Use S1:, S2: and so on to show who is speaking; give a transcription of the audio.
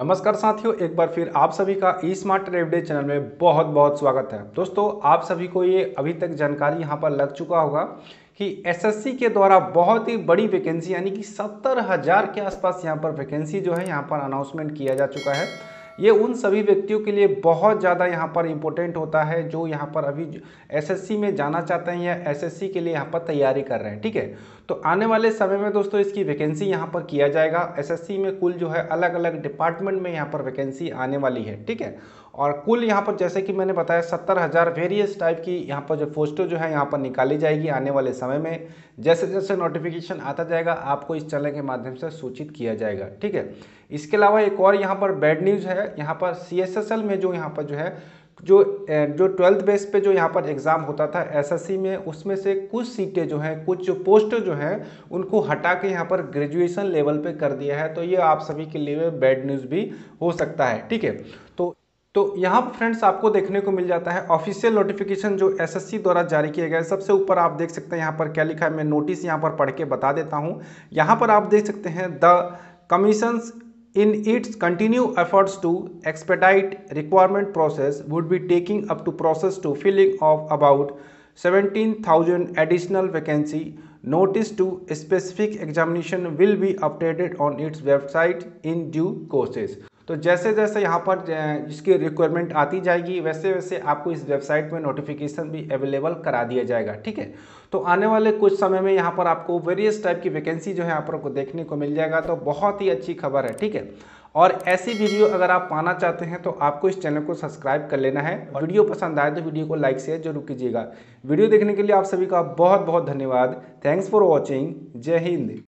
S1: नमस्कार साथियों एक बार फिर आप सभी का ई स्मार्ट ट्रेवडे चैनल में बहुत बहुत स्वागत है दोस्तों आप सभी को ये अभी तक जानकारी यहाँ पर लग चुका होगा कि एसएससी के द्वारा बहुत ही बड़ी वैकेंसी यानी कि सत्तर हज़ार के आसपास यहाँ पर वैकेंसी जो है यहाँ पर अनाउंसमेंट किया जा चुका है ये उन सभी व्यक्तियों के लिए बहुत ज़्यादा यहाँ पर इम्पोर्टेंट होता है जो यहाँ पर अभी एसएससी में जाना चाहते हैं या एसएससी के लिए यहाँ पर तैयारी कर रहे हैं ठीक है तो आने वाले समय में दोस्तों इसकी वैकेंसी यहाँ पर किया जाएगा एस में कुल जो है अलग अलग डिपार्टमेंट में यहाँ पर वैकेंसी आने वाली है ठीक है और कुल यहाँ पर जैसे कि मैंने बताया सत्तर हज़ार वेरियस टाइप की यहाँ पर जो पोस्टो जो है यहाँ पर निकाली जाएगी आने वाले समय में जैसे जैसे नोटिफिकेशन आता जाएगा आपको इस चैनल के माध्यम से सूचित किया जाएगा ठीक है इसके अलावा एक और यहाँ पर बैड न्यूज़ है यहाँ पर सी में जो यहाँ पर जो है जो जो ट्वेल्थ बेस पे जो यहाँ पर एग्ज़ाम होता था एसएससी में उसमें से कुछ सीटें जो हैं कुछ जो पोस्ट जो हैं उनको हटा के यहाँ पर ग्रेजुएशन लेवल पे कर दिया है तो ये आप सभी के लिए बैड न्यूज़ भी हो सकता है ठीक है तो तो यहाँ पर फ्रेंड्स आपको देखने को मिल जाता है ऑफिशियल नोटिफिकेशन जो एसएससी द्वारा जारी किया गया सबसे ऊपर आप देख सकते हैं यहाँ पर क्या लिखा है मैं नोटिस यहाँ पर पढ़ के बता देता हूँ यहाँ पर आप देख सकते हैं the commission in its continue efforts to expedite requirement process would be taking up to process to filling of about seventeen thousand additional vacancy notice to specific examination will be updated on its website in due courses तो जैसे जैसे यहाँ पर इसकी requirement आती जाएगी वैसे वैसे आपको इस वेबसाइट में नोटिफिकेशन भी अवेलेबल करा दिया जाएगा ठीक है तो आने वाले कुछ समय में यहाँ पर आपको वेरियस टाइप की वैकेंसी जो है यहाँ पर को देखने को मिल जाएगा तो बहुत ही अच्छी खबर है ठीक है और ऐसी वीडियो अगर आप पाना चाहते हैं तो आपको इस चैनल को सब्सक्राइब कर लेना है और वीडियो पसंद आए तो वीडियो को लाइक शेयर जरूर कीजिएगा वीडियो देखने के लिए आप सभी का बहुत बहुत धन्यवाद थैंक्स फॉर वॉचिंग जय हिंद